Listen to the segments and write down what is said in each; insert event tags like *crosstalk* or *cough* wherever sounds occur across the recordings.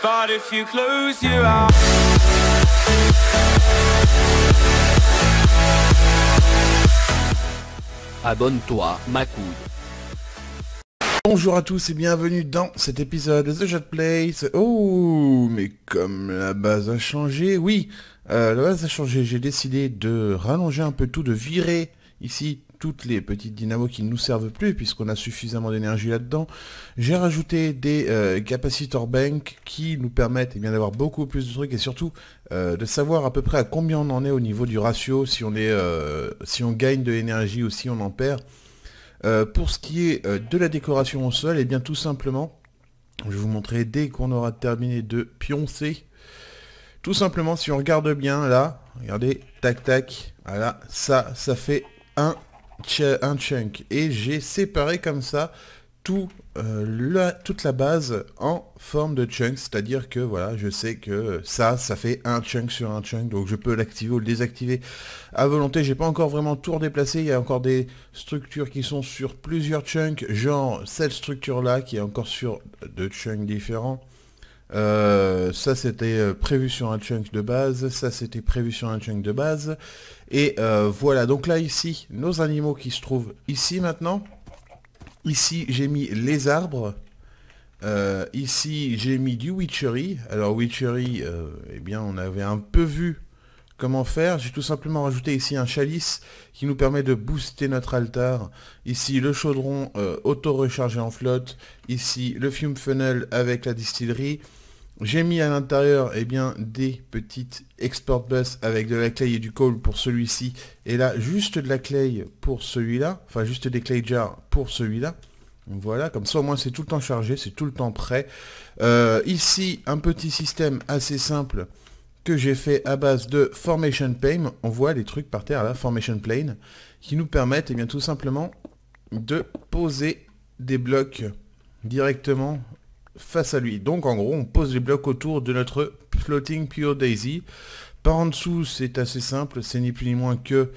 But if you close Abonne-toi, ma Bonjour à tous et bienvenue dans cet épisode de The Jet Place. Oh, mais comme la base a changé, oui, euh, la base a changé. J'ai décidé de rallonger un peu tout, de virer ici toutes les petites dynamos qui ne nous servent plus, puisqu'on a suffisamment d'énergie là-dedans. J'ai rajouté des euh, capacitor bank qui nous permettent eh d'avoir beaucoup plus de trucs et surtout euh, de savoir à peu près à combien on en est au niveau du ratio, si on, est, euh, si on gagne de l'énergie ou si on en perd. pour ce qui est de la décoration au sol, et eh bien tout simplement, je vais vous montrer dès qu'on aura terminé de pioncer. Tout simplement, si on regarde bien là, regardez, tac tac, voilà, ça, ça fait un un chunk. Et j'ai séparé comme ça tout, euh, toute la base en forme de chunk, c'est-à-dire que voilà, je sais que ça, ça fait un chunk sur un chunk, donc je peux l'activer ou le désactiver à volonté. J'ai pas encore vraiment tout redéplacé, il y a encore des structures qui sont sur plusieurs chunks, genre cette structure là qui est encore sur deux chunks différents. Euh, ça c'était euh, prévu sur un chunk de base, ça c'était prévu sur un chunk de base. Et euh, voilà, donc là ici, nos animaux qui se trouvent ici maintenant. Ici j'ai mis les arbres. ici j'ai mis du witchery. Alors witchery, eh bien on avait un peu vu comment faire. J'ai tout simplement rajouté ici un chalice qui nous permet de booster notre altar. Ici le chaudron auto-rechargé en flotte. Ici le fume funnel avec la distillerie. J'ai mis à l'intérieur eh bien, des petites export bus avec de la clay et du coal pour celui-ci. Et là, juste de la clay pour celui-là. Enfin, juste des clay jars pour celui-là. Voilà, comme ça au moins c'est tout le temps chargé, c'est tout le temps prêt. Euh, ici, un petit système assez simple que j'ai fait à base de Formation Plane. On voit les trucs par terre là, Formation Plane, qui nous permettent eh bien, tout simplement de poser des blocs directement face à lui. Donc en gros, on pose les blocs autour de notre floating pure daisy. Par en dessous, c'est assez simple, c'est ni plus ni moins que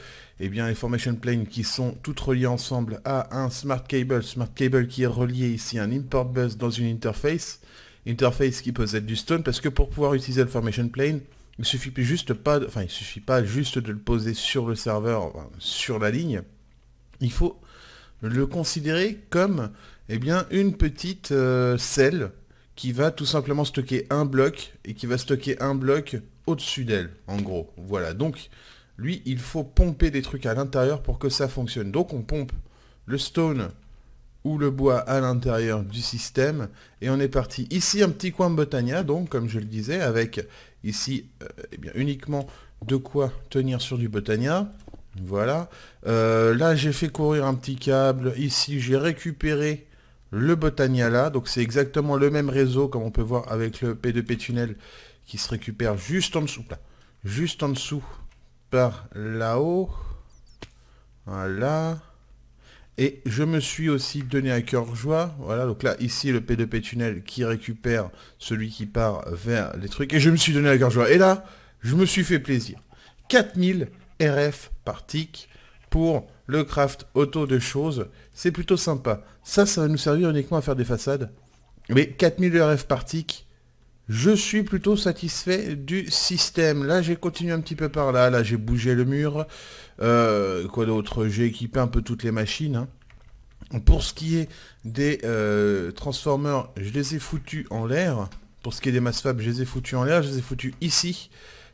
eh bien, les formation planes qui sont toutes reliées ensemble à un smart cable, smart cable qui est relié ici à un import bus dans une interface, interface qui être du stone, parce que pour pouvoir utiliser le formation plane, il suffit juste pas, enfin il suffit pas juste de le poser sur le serveur, sur la ligne, il faut le considérer comme eh bien, une petite euh, selle qui va tout simplement stocker un bloc et qui va stocker un bloc au-dessus d'elle, en gros. Voilà, donc lui, il faut pomper des trucs à l'intérieur pour que ça fonctionne. Donc on pompe le stone ou le bois à l'intérieur du système et on est parti. Ici, un petit coin de botania, donc comme je le disais, avec ici euh, eh bien, uniquement de quoi tenir sur du botania. Voilà. Euh, là, j'ai fait courir un petit câble. Ici, j'ai récupéré le là, Donc c'est exactement le même réseau comme on peut voir avec le P2P tunnel qui se récupère juste en dessous. Là, juste en dessous par là-haut. Voilà. Et je me suis aussi donné à cœur joie. Voilà, donc là, ici, le P2P tunnel qui récupère celui qui part vers les trucs. Et je me suis donné à cœur joie. Et là, je me suis fait plaisir. 4000 RF par tick pour le craft auto de choses. C'est plutôt sympa. Ça, ça va nous servir uniquement à faire des façades. Mais 4000 e RF Partic, je suis plutôt satisfait du système. Là, j'ai continué un petit peu par là. Là, j'ai bougé le mur. Euh, quoi d'autre J'ai équipé un peu toutes les machines. Hein. Pour ce qui est des euh, transformers, je les ai foutus en l'air. Pour ce qui est des MassFab, je les ai foutus en l'air. Je les ai foutus ici.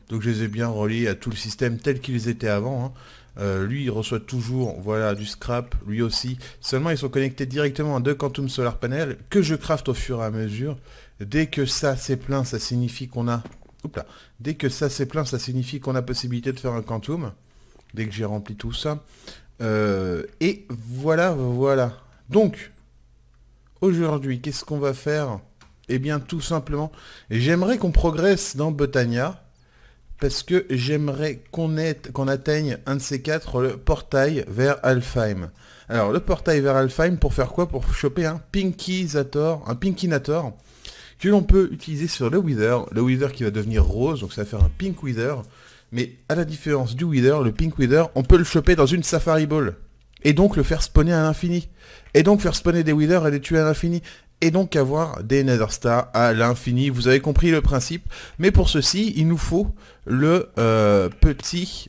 Donc je les ai bien reliés à tout le système tel qu'ils étaient avant. Hein. Euh, lui, il reçoit toujours voilà, du scrap, lui aussi. Seulement, ils sont connectés directement à deux Quantum Solar Panel que je crafte au fur et à mesure. Dès que ça c'est plein, ça signifie qu'on a... Dès que ça c'est plein, ça signifie qu'on a possibilité de faire un Quantum. Dès que j'ai rempli tout ça. Euh, et voilà, voilà. Donc, aujourd'hui, qu'est-ce qu'on va faire Eh bien, tout simplement, j'aimerais qu'on progresse dans Botania parce que j'aimerais qu'on atteigne un de ces quatre, le portail vers Alfheim. Alors, le portail vers Alfheim, pour faire quoi Pour choper un Zator, un Pinkinator, que l'on peut utiliser sur le Wither, le Wither qui va devenir rose, donc ça va faire un Pink Wither, mais à la différence du Wither, le Pink Wither, on peut le choper dans une Safari Ball, et donc le faire spawner à l'infini, et donc faire spawner des Wither et les tuer à l'infini, et donc avoir des Nether Stars à l'infini. Vous avez compris le principe. Mais pour ceci, il nous faut le euh, petit...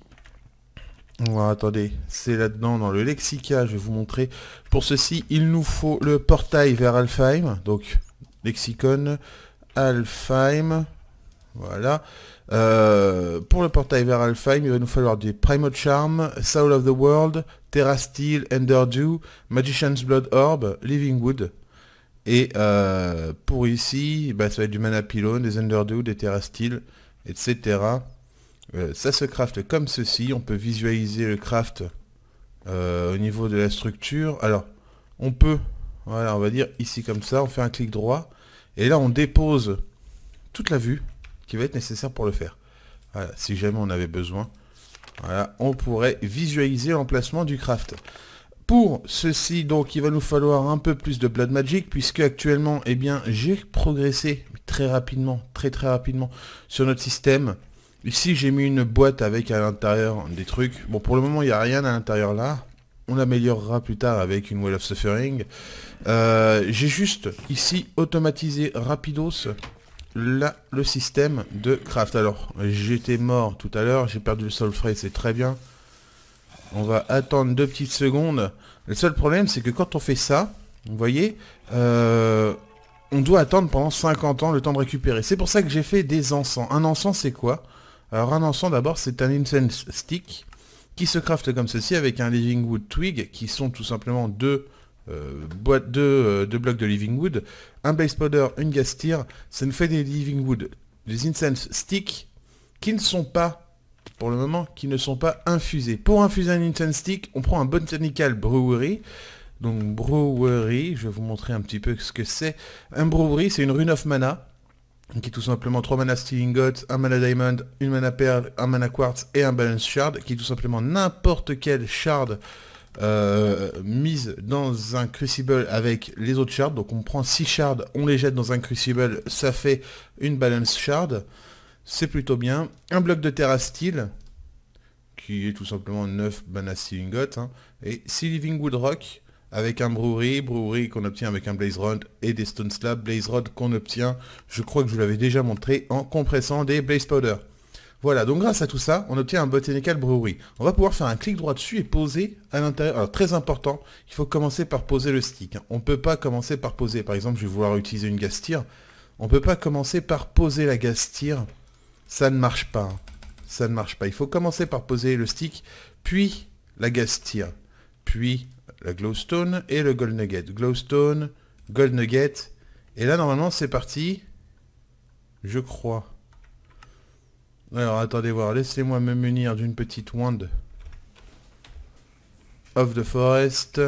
Oh, attendez, c'est là-dedans dans le lexica, je vais vous montrer. Pour ceci, il nous faut le portail vers Alfheim. Donc, lexicon, Alfheim. Voilà. Euh, pour le portail vers Alfheim, il va nous falloir des Primal Charm, Soul of the World, Terra Steel, Ender Magician's Blood Orb, Living Wood. Et euh, pour ici, bah, ça va être du mana pylone, des underdew, des terra etc. Euh, ça se craft comme ceci. On peut visualiser le craft euh, au niveau de la structure. Alors, on peut, voilà, on va dire ici comme ça, on fait un clic droit. Et là, on dépose toute la vue qui va être nécessaire pour le faire. si jamais on avait besoin. Voilà, on pourrait visualiser l'emplacement du craft pour ceci, donc, il va nous falloir un peu plus de Blood Magic, puisque actuellement, eh bien, j'ai progressé très rapidement, très très rapidement sur notre système. Ici, j'ai mis une boîte avec à l'intérieur des trucs. Bon, pour le moment, il n'y a rien à l'intérieur là. On l'améliorera plus tard avec une Well of Suffering. Euh, j'ai juste, ici, automatisé rapidos le système de craft. Alors, j'étais mort tout à l'heure, j'ai perdu le soul frais, c'est très bien. On va attendre deux petites secondes. Le seul problème, c'est que quand on fait ça, vous voyez, euh, on doit attendre pendant 50 ans le temps de récupérer. C'est pour ça que j'ai fait des encens. Un encens, c'est quoi Alors, un encens, d'abord, c'est un incense stick qui se crafte comme ceci avec un living wood twig, qui sont tout simplement deux euh, boîtes, de euh, blocs de living wood, un base powder, une gas Ça nous fait des living wood, des incense sticks qui ne sont pas pour le moment, qui ne sont pas infusés. Pour infuser un Nintendo Stick, on prend un Botanical Brewery. Donc Brewery, je vais vous montrer un petit peu ce que c'est. Un Brewery, c'est une rune of mana, qui est tout simplement 3 mana Stealing Got, 1 mana Diamond, 1 mana Pearl, 1 mana Quartz et un Balance Shard, qui est tout simplement n'importe quel shard euh, mise dans un crucible avec les autres shards. Donc on prend 6 shards, on les jette dans un crucible, ça fait une Balance Shard. C'est plutôt bien. Un bloc de terre à style, qui est tout simplement neuf. bana hein. et 6 living wood rock, avec un brewery, brewery qu'on obtient avec un blaze rod et des stone slab. blaze rod qu'on obtient, je crois que je vous l'avais déjà montré, en compressant des blaze powder. Voilà, donc grâce à tout ça, on obtient un botanical brewery. On va pouvoir faire un clic droit dessus et poser à l'intérieur. Alors très important, il faut commencer par poser le stick. Hein. On ne peut pas commencer par poser. Par exemple, je vais vouloir utiliser une gastire. On ne peut pas commencer par poser la gastire ça ne marche pas. Ça ne marche pas. Il faut commencer par poser le stick, puis la gastia, puis la glowstone et le gold nugget. Glowstone, gold nugget. Et là, normalement, c'est parti. Je crois. Alors, attendez voir. Laissez-moi me munir d'une petite wand. Of the forest.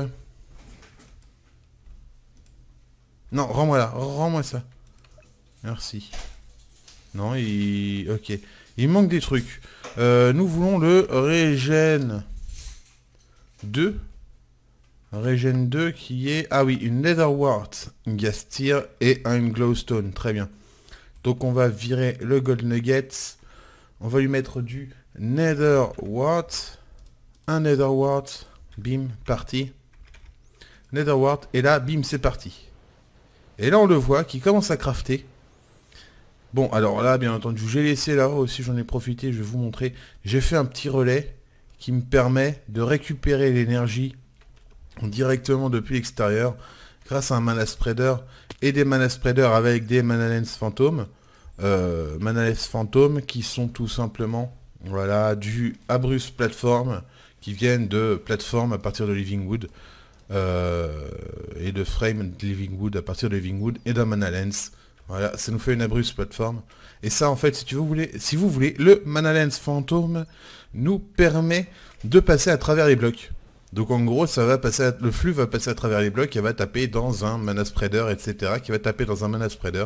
Non, rends-moi là. Rends-moi ça. Merci. Non, il... Ok. Il manque des trucs. Euh, nous voulons le Regen 2. Regen 2 qui est... Ah oui, une Netherwart, une Gastir et un Glowstone. Très bien. Donc on va virer le Gold Nuggets. On va lui mettre du Netherwart. Un Netherwart. Bim, parti. Netherwart. Et là, bim, c'est parti. Et là, on le voit qui commence à crafter. Bon, alors là, bien entendu, j'ai laissé là-haut aussi, j'en ai profité, je vais vous montrer. J'ai fait un petit relais qui me permet de récupérer l'énergie directement depuis l'extérieur grâce à un mana spreader et des mana spreaders avec des mana lens fantômes. Euh, mana lens fantômes qui sont tout simplement voilà, du Abrus Platform qui viennent de plateforme à partir de Livingwood euh, et de frame living Livingwood à partir de Livingwood et d'un mana lens voilà, ça nous fait une abruse plateforme. Et ça, en fait, si, voulez, si vous voulez, le Mana Lens Fantôme nous permet de passer à travers les blocs. Donc en gros, ça va passer le flux va passer à travers les blocs, et va taper dans un mana spreader, etc. Qui va taper dans un mana spreader,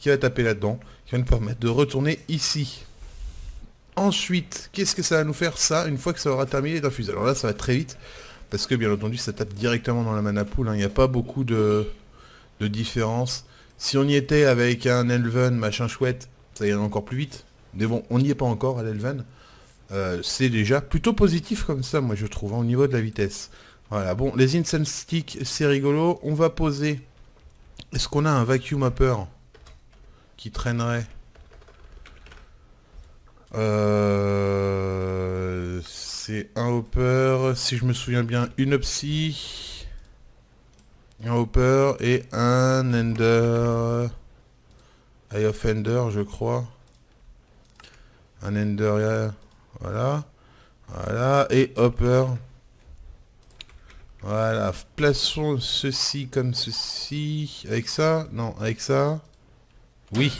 qui va taper là-dedans, qui va nous permettre de retourner ici. Ensuite, qu'est-ce que ça va nous faire ça une fois que ça aura terminé d'infuser Alors là, ça va très vite, parce que bien entendu, ça tape directement dans la mana pool. Hein. Il n'y a pas beaucoup de, de différence. Si on y était avec un Elven machin chouette, ça irait encore plus vite. Mais bon, on n'y est pas encore à l'Elven. Euh, c'est déjà plutôt positif comme ça, moi je trouve, hein, au niveau de la vitesse. Voilà, bon, les Incense Sticks, c'est rigolo. On va poser... Est-ce qu'on a un vacuum Hopper qui traînerait euh, C'est un hopper, si je me souviens bien, une psy. Un Hopper et un Ender... Eye of Ender, je crois. Un Ender... Voilà. Voilà. Et Hopper. Voilà. Plaçons ceci comme ceci. Avec ça Non, avec ça. Oui.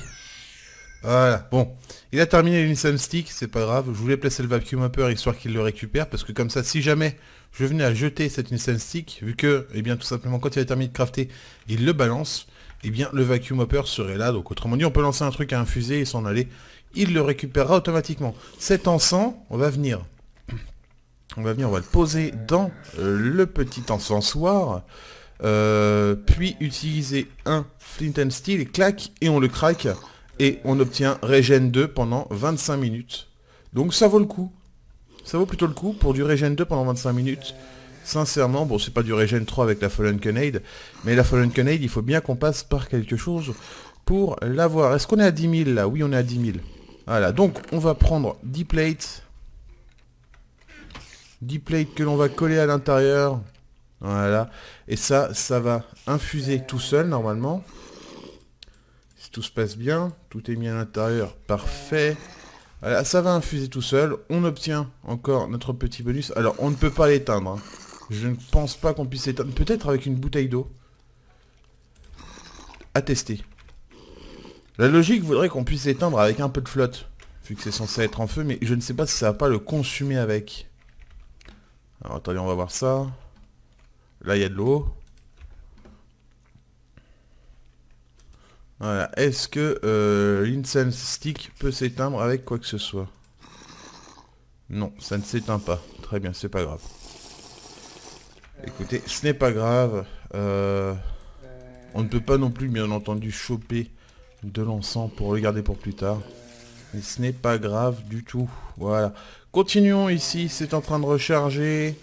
Voilà, bon. Il a terminé l'Incense Stick, c'est pas grave. Je voulais placer le Vacuum Upper histoire qu'il le récupère, parce que comme ça, si jamais je venais à jeter cet Instant Stick, vu que, eh bien, tout simplement, quand il a terminé de crafter, il le balance, eh bien, le Vacuum Hopper serait là. Donc, autrement dit, on peut lancer un truc à infuser et s'en aller. Il le récupérera automatiquement. Cet encens, on va venir. On va venir, on va le poser dans le petit encensoir. Euh, puis utiliser un Flint and Steel, clac, et on le craque et on obtient Regen 2 pendant 25 minutes. Donc ça vaut le coup. Ça vaut plutôt le coup pour du Regen 2 pendant 25 minutes. Sincèrement, bon c'est pas du Regen 3 avec la Fallen Cunade, mais la Fallen Cunade, il faut bien qu'on passe par quelque chose pour l'avoir. Est-ce qu'on est à 10 000 là Oui, on est à 10 000. Voilà, donc on va prendre 10 plates. 10 plates que l'on va coller à l'intérieur. Voilà. Et ça, ça va infuser tout seul normalement tout se passe bien, tout est mis à l'intérieur, parfait. voilà ça va infuser tout seul, on obtient encore notre petit bonus. Alors on ne peut pas l'éteindre, hein. je ne pense pas qu'on puisse l'éteindre, peut-être avec une bouteille d'eau. À tester. La logique voudrait qu'on puisse l'éteindre avec un peu de flotte, vu que c'est censé être en feu, mais je ne sais pas si ça va pas le consumer avec. Alors attendez, on va voir ça. Là il y a de l'eau. Est-ce que euh, l'incense stick peut s'éteindre avec quoi que ce soit Non, ça ne s'éteint pas. Très bien, c'est pas grave. Écoutez, ce n'est pas grave. Euh, on ne peut pas non plus, bien entendu, choper de l'encens pour le garder pour plus tard. Mais ce n'est pas grave du tout. Voilà. Continuons ici, c'est en train de recharger.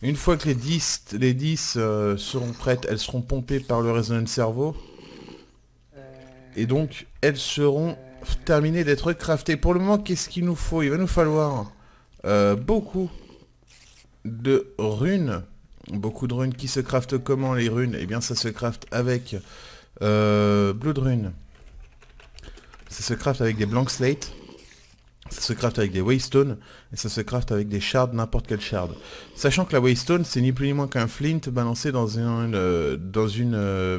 Une fois que les 10, les euh, seront prêtes, elles seront pompées par le résonance cerveau. Et donc, elles seront terminées d'être craftées. Pour le moment, qu'est-ce qu'il nous faut Il va nous falloir euh, beaucoup de runes. Beaucoup de runes qui se craftent comment les runes Eh bien, ça se crafte avec euh, blue de Rune. Ça se craft avec des Blank Slate. Ça se craft avec des Waystone. Et ça se craft avec des shards, n'importe quel shard. Sachant que la Waystone, c'est ni plus ni moins qu'un flint balancé dans une, euh, dans une hein.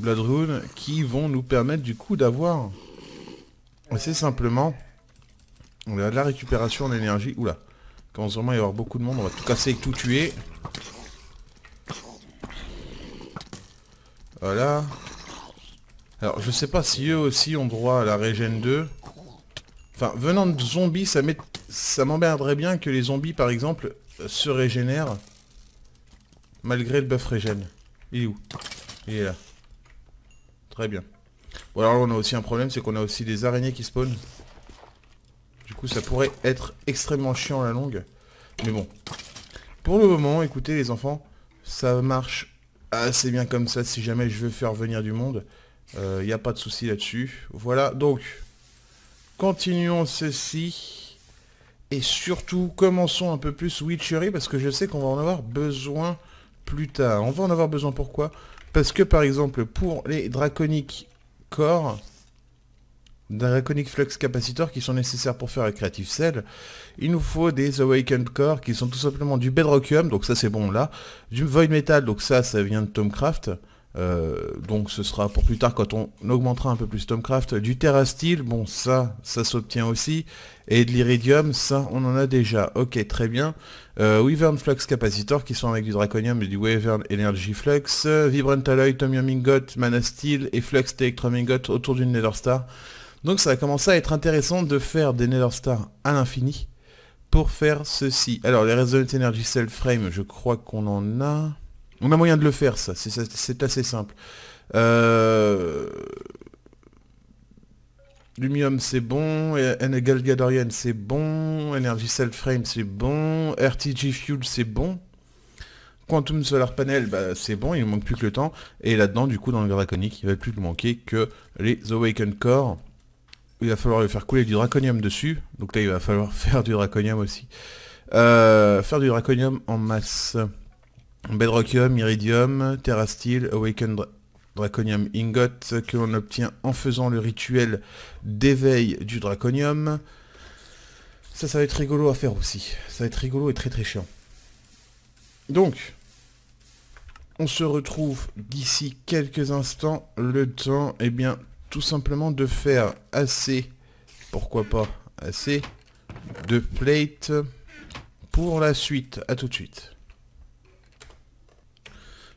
Blood qui vont nous permettre du coup d'avoir assez simplement on a de la récupération d'énergie. Oula, quand on il y avoir beaucoup de monde, on va tout casser et tout tuer. Voilà. Alors je sais pas si eux aussi ont droit à la régène 2. Enfin, venant de zombies, ça m'emmerderait bien que les zombies par exemple se régénèrent malgré le buff régène. Il est où Il est là. Très bien. Bon alors là, on a aussi un problème, c'est qu'on a aussi des araignées qui spawnent. Du coup ça pourrait être extrêmement chiant à la longue. Mais bon. Pour le moment, écoutez les enfants, ça marche assez bien comme ça si jamais je veux faire venir du monde. Il euh, n'y a pas de souci là-dessus. Voilà, donc, continuons ceci. Et surtout, commençons un peu plus Witchery, parce que je sais qu'on va en avoir besoin plus tard. On va en avoir besoin, pourquoi Parce que, par exemple, pour les draconiques corps, draconic flux capacitor qui sont nécessaires pour faire la Creative Cell, il nous faut des Awakened Core qui sont tout simplement du Bedrockium, donc ça c'est bon là, du Void Metal, donc ça, ça vient de Tomcraft, euh, donc ce sera pour plus tard quand on augmentera un peu plus Tomcraft. Du Terra Steel, bon ça, ça s'obtient aussi. Et de l'iridium, ça on en a déjà. Ok, très bien. Euh, Flux Capacitor qui sont avec du Draconium et du Wyvern Energy Flux. Vibrant Alloy, Tomium Ingot, Mana Steel et Flux Ingot autour d'une Nether Star. Donc ça va commencer à être intéressant de faire des Nether Stars à l'infini pour faire ceci. Alors les Resonant Energy Cell Frame, je crois qu'on en a... On a moyen de le faire, ça. C'est assez simple. Euh... Lumium, c'est bon. Enegal Gadorian, c'est bon. Energy Cell Frame, c'est bon. RTG Fuel, c'est bon. Quantum Solar Panel, bah, c'est bon, il ne manque plus que le temps. Et là-dedans, du coup, dans le Draconique, il ne va plus manquer que les Awakened Core. Il va falloir faire couler du Draconium dessus. Donc là, il va falloir *laughs* faire du Draconium aussi. Euh, faire du Draconium en masse. Bedrockium, Iridium, Terra Awakened Draconium Ingot que l'on obtient en faisant le rituel d'éveil du Draconium. Ça, ça va être rigolo à faire aussi. Ça va être rigolo et très très chiant. Donc, on se retrouve d'ici quelques instants. Le temps, eh bien, tout simplement de faire assez, pourquoi pas assez, de plates pour la suite. à tout de suite.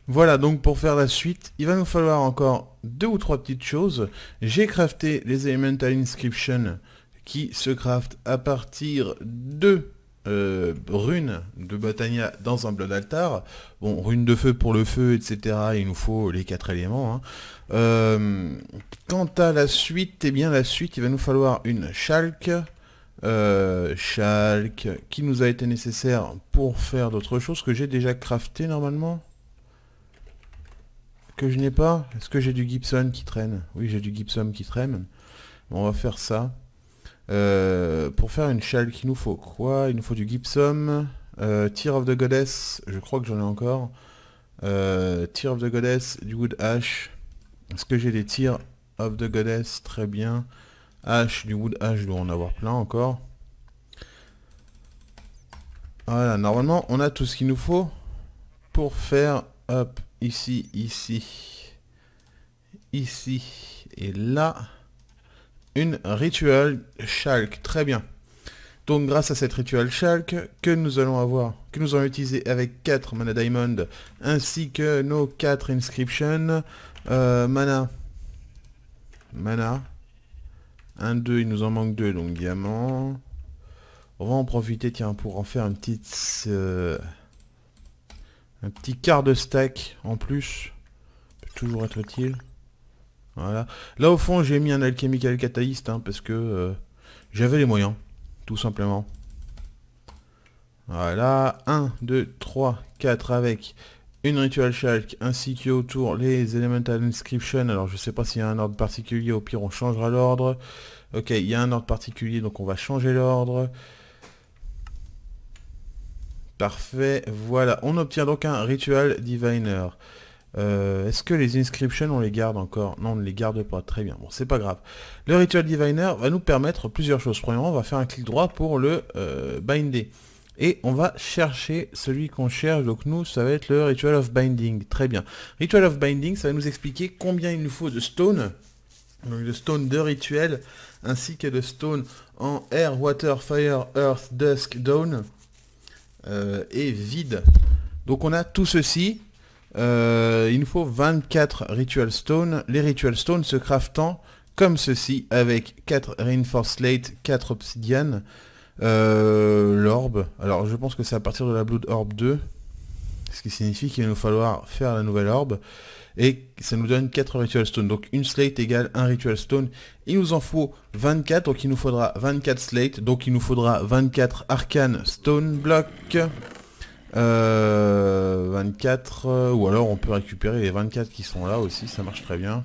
Voilà, donc pour faire la suite, il va nous falloir encore deux ou trois petites choses. J'ai crafté les Elemental Inscription qui se craftent à partir de euh, runes de Batania dans un Blood Altar. Bon, runes de feu pour le feu, etc. Il nous faut les quatre éléments. Hein. Euh, quant à la suite, eh bien la suite, il va nous falloir une Chalk. Euh, Chalk, qui nous a été nécessaire pour faire d'autres choses que j'ai déjà crafté normalement que je n'ai pas Est-ce que j'ai du Gibson qui traîne Oui, j'ai du Gibson qui traîne. on va faire ça. Euh, pour faire une chale qu'il nous faut quoi Il nous faut du Gibson. Euh, of the Goddess, je crois que j'en ai encore. Euh, of the Goddess, du Wood Ash. Est-ce que j'ai des Tear of the Goddess Très bien. Ash, du Wood Ash, je dois en avoir plein encore. Voilà, normalement, on a tout ce qu'il nous faut pour faire... Hop, ici, ici, ici et là. Une ritual Shulk. Très bien. Donc grâce à cette ritual Shulk que nous allons avoir, que nous allons utiliser avec 4 mana diamond ainsi que nos 4 inscriptions euh, mana. Mana. 1, 2, il nous en manque 2, donc diamant. On va en profiter, tiens, pour en faire une petite... Euh, un petit quart de stack en plus. Peut toujours être utile. Voilà. Là au fond j'ai mis un alchemical catalyst hein, parce que euh, j'avais les moyens. Tout simplement. Voilà. 1, 2, 3, 4 avec une Ritual shulk, ainsi que autour les Elemental Inscription. Alors je sais pas s'il y a un ordre particulier, au pire on changera l'ordre. Ok, il y a un ordre particulier donc on va changer l'ordre. Parfait, voilà. On obtient donc un ritual diviner. Euh, est-ce que les inscriptions, on les garde encore Non, on ne les garde pas. Très bien. Bon, c'est pas grave. Le ritual diviner va nous permettre plusieurs choses. Premièrement, on va faire un clic droit pour le euh, binder. Et on va chercher celui qu'on cherche. Donc nous, ça va être le Ritual of Binding. Très bien. Ritual of Binding, ça va nous expliquer combien il nous faut de stone. Donc de stone de rituel, ainsi que de stone en air, water, fire, earth, dusk, dawn. Euh, est vide. Donc on a tout ceci. Euh, il nous faut 24 Ritual Stone. Les Ritual Stone se craftant comme ceci, avec 4 Reinforced Slate, 4 Obsidian, euh, l'orbe. Alors je pense que c'est à partir de la Blood Orb 2, ce qui signifie qu'il va nous falloir faire la nouvelle orbe et ça nous donne 4 Ritual Stone. Donc une slate égale 1 Ritual Stone. Il nous en faut 24, donc il nous faudra 24 slate, donc il nous faudra 24 Arcane Stone Block. 24, euh, euh, ou alors on peut récupérer les 24 qui sont là aussi, ça marche très bien.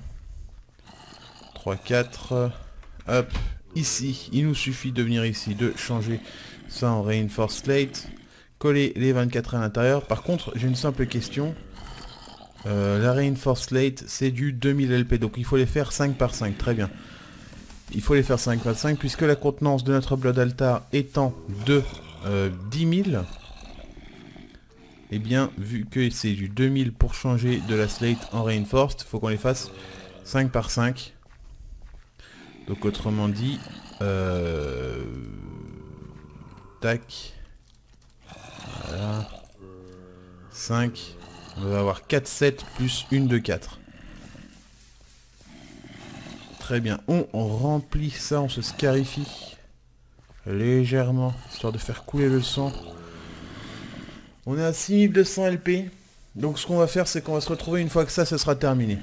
3, 4, euh, hop, ici, il nous suffit de venir ici, de changer ça en Reinforce Slate, coller les 24 à l'intérieur. Par contre, j'ai une simple question, euh, la Reinforced Slate, c'est du 2000 LP, donc il faut les faire 5 par 5, très bien. Il faut les faire 5 par 5, puisque la contenance de notre Blood Altar étant de 10 000, eh bien, vu que c'est du 2000 pour changer de la Slate en Reinforced, faut qu'on les fasse 5 par 5. Donc autrement dit, euh, tac, voilà, 5 on va avoir 4-7 plus une de 4. Très bien. On, remplit ça, on se scarifie. Légèrement, histoire de faire couler le sang. On est à 6200 LP. Donc ce qu'on va faire, c'est qu'on va se retrouver une fois que ça, ce sera terminé.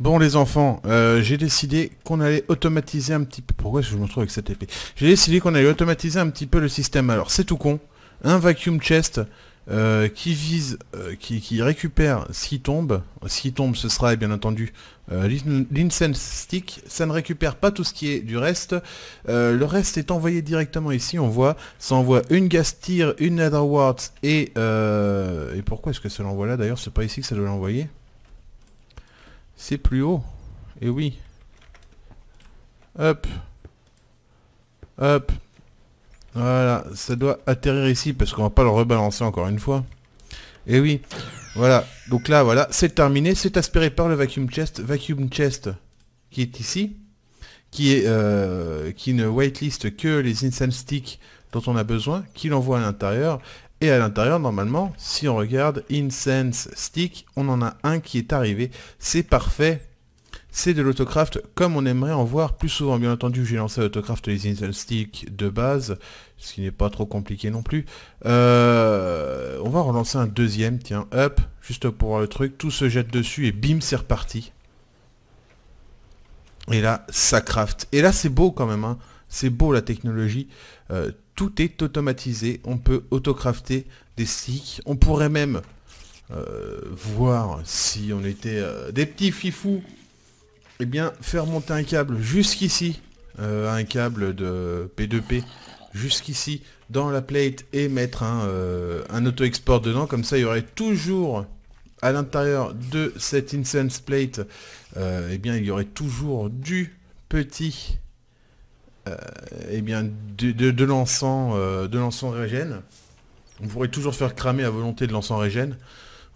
Bon les enfants, euh, j'ai décidé qu'on allait automatiser un petit peu... Pourquoi je me retrouve avec cette épée J'ai décidé qu'on allait automatiser un petit peu le système. Alors c'est tout con. Un vacuum chest, euh, qui vise, euh, qui, qui, récupère s'il tombe. S'il tombe, ce sera bien entendu euh, l'incense stick. Ça ne récupère pas tout ce qui est du reste. le reste est envoyé directement ici. On voit, ça envoie une gastir, une netherwart et et pourquoi est-ce que ça l'envoie là D'ailleurs, c'est pas ici que ça doit l'envoyer. C'est plus haut. Et oui. Hop. Hop. Voilà, ça doit atterrir ici parce qu'on va pas le rebalancer encore une fois. Et eh oui, voilà. Donc là, voilà, c'est terminé. C'est aspiré par le vacuum chest. Vacuum chest qui est ici. Qui, est, euh, qui ne whitelist que les Incense sticks dont on a besoin. Qui l'envoie à l'intérieur. Et à l'intérieur, normalement, si on regarde Incense Stick, on en a un qui est arrivé. C'est parfait c'est de l'autocraft comme on aimerait en voir plus souvent. Bien entendu, j'ai lancé l'autocraft les insel sticks de base, ce qui n'est pas trop compliqué non plus. Euh, on va relancer un deuxième, tiens, hop, juste pour voir le truc. Tout se jette dessus et bim, c'est reparti. Et là, ça craft. Et là, c'est beau quand même, hein. c'est beau la technologie. Euh, tout est automatisé, on peut autocrafter des sticks. On pourrait même euh, voir si on était des petits fifous eh bien, faire monter un câble jusqu'ici, euh, un câble de P2P jusqu'ici dans la plate et mettre euh, un, auto-export dedans, comme ça il y aurait toujours à l'intérieur de cette incense plate, Et euh, eh bien il y aurait toujours du petit, et eh bien de l'encens de, l'encens régène. On pourrait toujours faire cramer à volonté de l'encens régène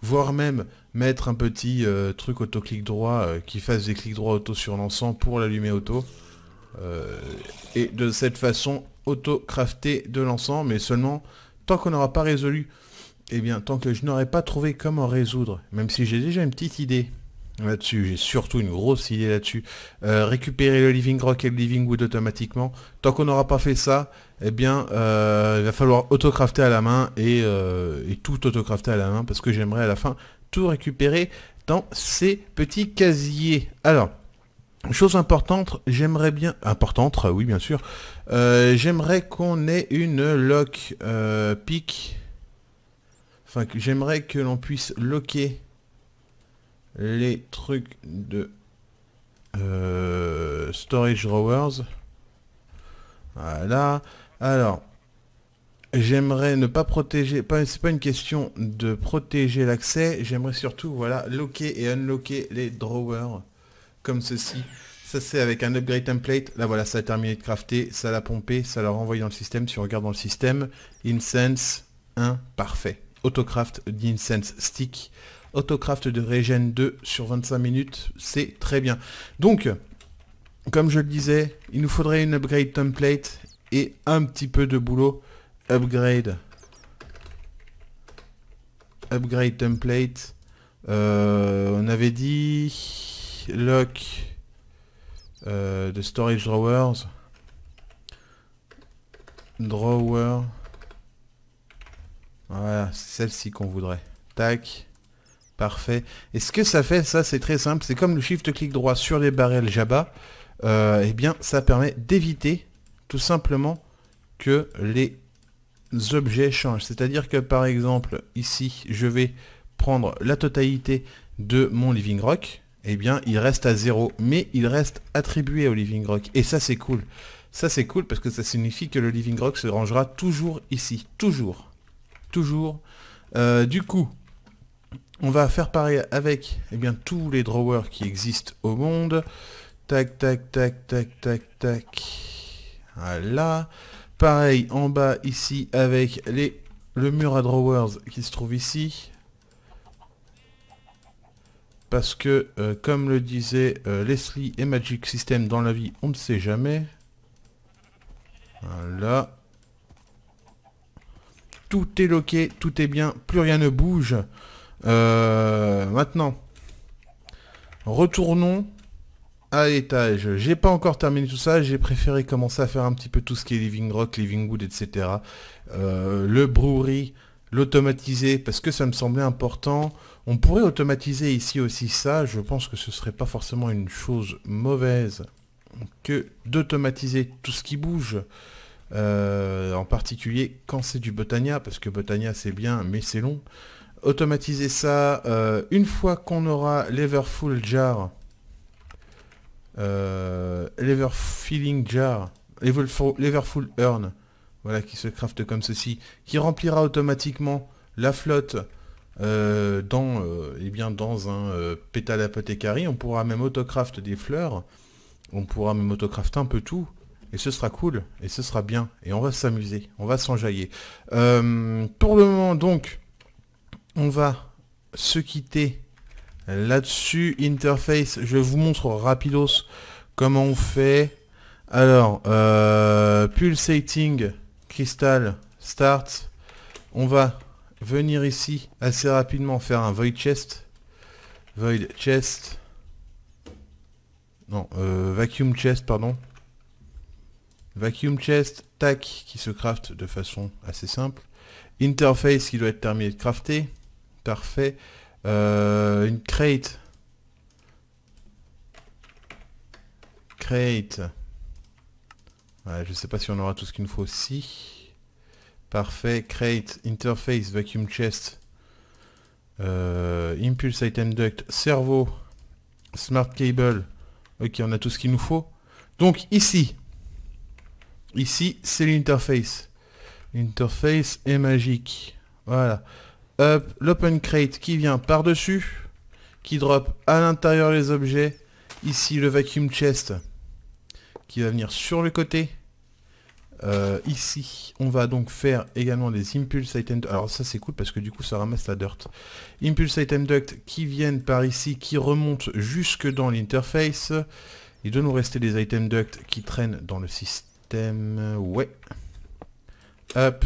voire même mettre un petit euh, truc auto-clic droit euh, qui fasse des clics droits auto sur l'ensemble pour l'allumer auto. Euh, et de cette façon, auto-crafter de l'ensemble, mais seulement tant qu'on n'aura pas résolu, et eh bien tant que je n'aurai pas trouvé comment résoudre, même si j'ai déjà une petite idée là-dessus. J'ai surtout une grosse idée là-dessus. Euh, récupérer le Living Rock et le Living Wood automatiquement. Tant qu'on n'aura pas fait ça, eh bien, euh, il va falloir autocrafter à la main et, euh, et tout autocrafter à la main parce que j'aimerais à la fin tout récupérer dans ces petits casiers. Alors, chose importante, j'aimerais bien... Importante, oui, bien sûr. j'aimerais qu'on ait une lock pick Enfin, j'aimerais que l'on puisse loquer les trucs de euh, storage drawers. Voilà. Alors, j'aimerais ne pas protéger, pas, c'est pas une question de protéger l'accès, j'aimerais surtout, voilà, locker et unlocker les drawers, comme ceci. Ça c'est avec un upgrade template, là voilà, ça a terminé de crafter, ça l'a pompé, ça l'a renvoyé dans le système, si on regarde dans le système, incense, 1, hein, parfait. Autocraft d'incense stick, Autocraft de Regen 2 sur 25 minutes, c'est très bien. Donc, comme je le disais, il nous faudrait une upgrade template et un petit peu de boulot. Upgrade. Upgrade template. Euh, on avait dit lock euh, The de storage drawers. Drawer. Voilà, c'est celle-ci qu'on voudrait. Tac. Parfait. Et ce que ça fait, ça c'est très simple, c'est comme le shift-clic droit sur les barrels Jabba, euh, eh bien ça permet d'éviter tout simplement que les objets changent. C'est-à-dire que par exemple, ici, je vais prendre la totalité de mon Living Rock, eh bien il reste à zéro, mais il reste attribué au Living Rock. Et ça c'est cool. Ça c'est cool parce que ça signifie que le Living Rock se rangera toujours ici. Toujours. Toujours. Euh, du coup, on va faire pareil avec eh bien, tous les drawers qui existent au monde. Tac, tac, tac, tac, tac, tac. Voilà. Pareil en bas ici avec les, le mur à drawers qui se trouve ici. Parce que, euh, comme le disait euh, Leslie et Magic System dans la vie, on ne sait jamais. Voilà. Tout est loqué, tout est bien, plus rien ne bouge. Euh, maintenant, retournons à l'étage. J'ai pas encore terminé tout ça, j'ai préféré commencer à faire un petit peu tout ce qui est Living Rock, Living Wood, etc. Euh, le brewery, l'automatiser, parce que ça me semblait important. On pourrait automatiser ici aussi ça, je pense que ce serait pas forcément une chose mauvaise que d'automatiser tout ce qui bouge. Euh, en particulier quand c'est du Botania, parce que Botania c'est bien, mais c'est long automatiser ça euh, une fois qu'on aura l'Everfull Jar, euh, l'Everfilling Jar, l'Everfull Urn, voilà, qui se crafte comme ceci, qui remplira automatiquement la flotte euh, dans, euh, eh bien, dans un pétale apothécarie. On pourra même autocraft des fleurs, on pourra même autocraft un peu tout. Et ce sera cool, et ce sera bien, et on va s'amuser, on va s'enjailler. pour le moment donc, on va se quitter là-dessus. Interface, je vous montre rapidos comment on fait. Alors, euh, pulsating, crystal, start. On va venir ici assez rapidement faire un void chest. Void chest. Non, euh, vacuum chest, pardon. Vacuum chest, tac, qui se craft de façon assez simple. Interface qui doit être terminé de crafter. Parfait. Euh, une crate. Crate. Ouais, je sais pas si on aura tout ce qu'il nous faut ici, Parfait. Crate. Interface. Vacuum chest. Euh, impulse item duct. Cerveau. Smart cable. Ok, on a tout ce qu'il nous faut. Donc ici. Ici, c'est l'interface. L'interface est magique. Voilà up l'open crate qui vient par-dessus, qui drop à l'intérieur les objets. Ici le vacuum chest qui va venir sur le côté. Euh, ici, on va donc faire également des impulse item Alors ça c'est cool parce que du coup ça ramasse la dirt. Impulse item duct qui viennent par ici, qui remontent jusque dans l'interface. Il doit nous rester des item duct qui traînent dans le système. Ouais. Hop,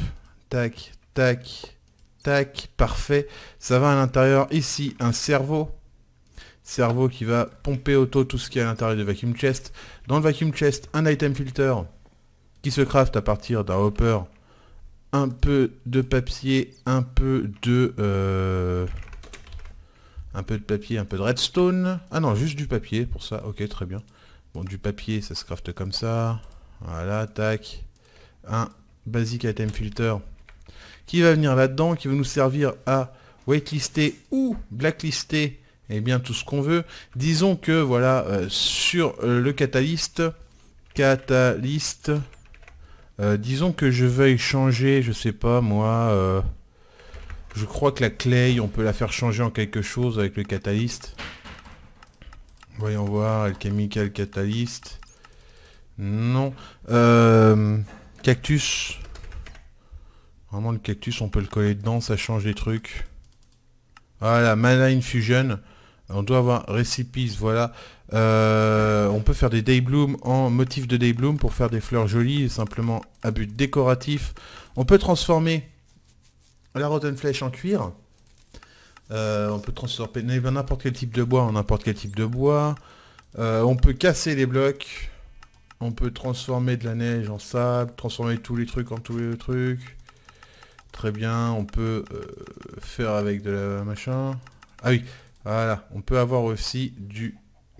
tac, tac. Tac, parfait. Ça va à l'intérieur. Ici, un cerveau. Cerveau qui va pomper auto tout ce qui est à l'intérieur du vacuum chest. Dans le vacuum chest, un item filter qui se craft à partir d'un hopper. Un peu de papier, un peu de... Euh, un peu de papier, un peu de redstone. Ah non, juste du papier pour ça. Ok, très bien. Bon, du papier, ça se craft comme ça. Voilà, tac. Un basic item filter qui va venir là-dedans, qui va nous servir à waitlister ou blacklister et eh bien tout ce qu'on veut. Disons que voilà, euh, sur le catalyste. catalyst, euh, disons que je veuille changer, je sais pas moi, euh, je crois que la clay, on peut la faire changer en quelque chose avec le catalyste. Voyons voir, alchemical catalyst. Non. cactus. Vraiment, le cactus, on peut le coller dedans, ça change des trucs. Voilà, Mana fusion. On doit avoir récipice, voilà. Euh, on peut faire des Daybloom en motif de Daybloom pour faire des fleurs jolies simplement à but décoratif. On peut transformer la Rotten Flèche en cuir. Euh, on peut transformer n'importe quel type de bois en n'importe quel type de bois. Euh, on peut casser les blocs. On peut transformer de la neige en sable, transformer tous les trucs en tous les trucs très bien, on peut euh, faire avec de la machin. Ah oui, voilà, on peut avoir aussi du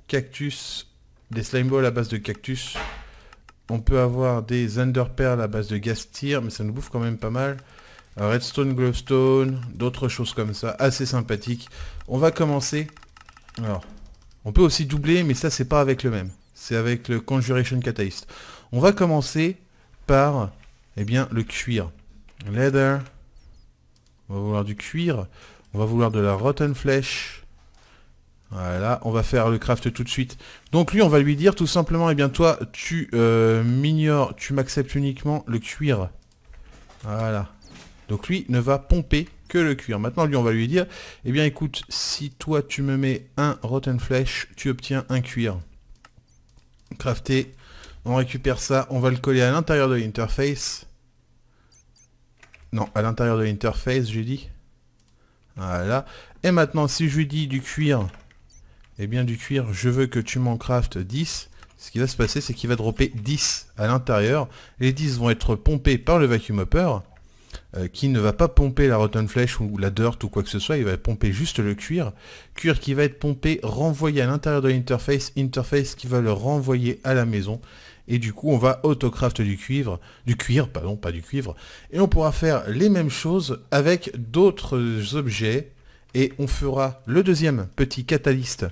cactus, des slime balls à base de cactus. On peut avoir des underpearls à base de gastir, mais ça nous bouffe quand même pas mal. Euh, redstone, glowstone, d'autres choses comme ça, assez sympathique. On va commencer. Alors, on peut aussi doubler, mais ça c'est pas avec le même. C'est avec le Conjuration Catalyst. On va commencer par, eh bien, le cuir. Leather. On va vouloir du cuir. On va vouloir de la rotten flesh. Voilà, on va faire le craft tout de suite. Donc lui, on va lui dire tout simplement, eh bien toi, tu euh, m'ignores, tu m'acceptes uniquement le cuir. Voilà. Donc lui ne va pomper que le cuir. Maintenant, lui, on va lui dire, eh bien écoute, si toi tu me mets un rotten flesh, tu obtiens un cuir. Crafté. On récupère ça, on va le coller à l'intérieur de l'interface. Non, à l'intérieur de l'interface, j'ai dit. Voilà. Et maintenant, si je lui dis du cuir, et eh bien du cuir, je veux que tu m'en craftes 10. Ce qui va se passer, c'est qu'il va dropper 10 à l'intérieur. Les 10 vont être pompés par le vacuum hopper, euh, qui ne va pas pomper la rotten flèche ou la dirt ou quoi que ce soit, il va pomper juste le cuir. Cuir qui va être pompé, renvoyé à l'intérieur de l'interface, interface qui va le renvoyer à la maison et du coup on va autocraft du cuivre, du cuir, pardon, pas du cuivre, et on pourra faire les mêmes choses avec d'autres objets, et on fera le deuxième petit catalyste,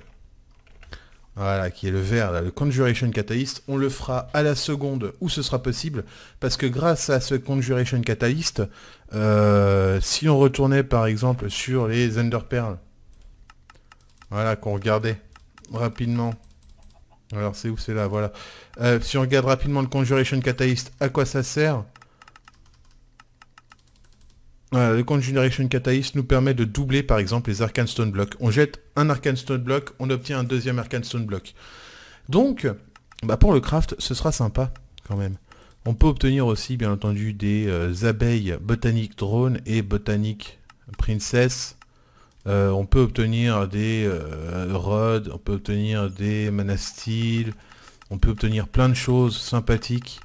voilà, qui est le vert, le Conjuration Catalyst, on le fera à la seconde où ce sera possible, parce que grâce à ce Conjuration Catalyst, euh, si on retournait par exemple sur les Ender Pearls, voilà, qu'on regardait rapidement, alors c'est où c'est là, voilà. Euh, si on regarde rapidement le Conjuration Catalyst, à quoi ça sert le Conjuration Catalyst nous permet de doubler par exemple les Arcane Stone On jette un Arcane Stone Block, on obtient un deuxième Arcane Stone Block. Donc, bah, pour le craft, ce sera sympa quand même. On peut obtenir aussi bien entendu des euh, abeilles Botanic drone et Botanic princesse euh, on peut obtenir des euh, rods, on peut obtenir des manastiles, on peut obtenir plein de choses sympathiques.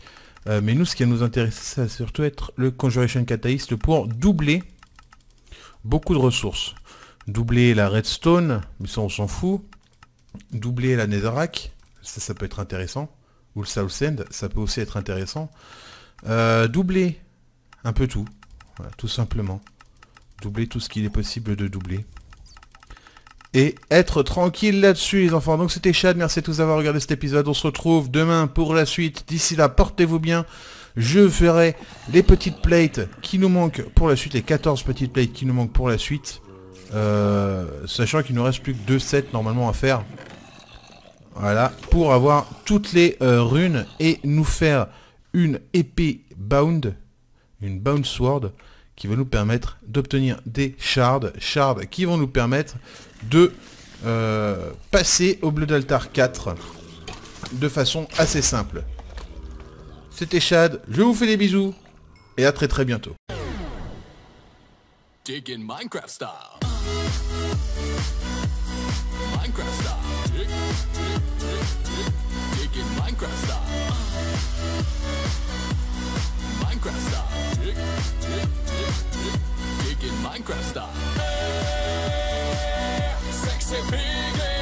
Euh, mais nous, ce qui nous intéresse, ça va surtout être le Conjuration Catalyst pour doubler beaucoup de ressources. Doubler la redstone, mais ça on s'en fout. Doubler la netherrack, ça, peut être intéressant. Ou le south ça peut aussi être intéressant. Euh, doubler un peu tout, tout simplement doubler tout ce qu'il est possible de doubler. Et être tranquille là-dessus les enfants. Donc c'était Chad, merci à tous d'avoir regardé cet épisode. On se retrouve demain pour la suite. D'ici là, portez-vous bien. Je ferai les petites plates qui nous manquent pour la suite, les 14 petites plates qui nous manquent pour la suite. Euh, sachant qu'il nous reste plus que 2 sets normalement à faire. Voilà, pour avoir toutes les euh, runes et nous faire une épée bound, une bound sword qui va nous permettre d'obtenir des shards, shards qui vont nous permettre de euh, passer au bleu d'altar 4 de façon assez simple. C'était Chad, je vous fais des bisous et à très très bientôt. in Minecraft style. Hey, sexy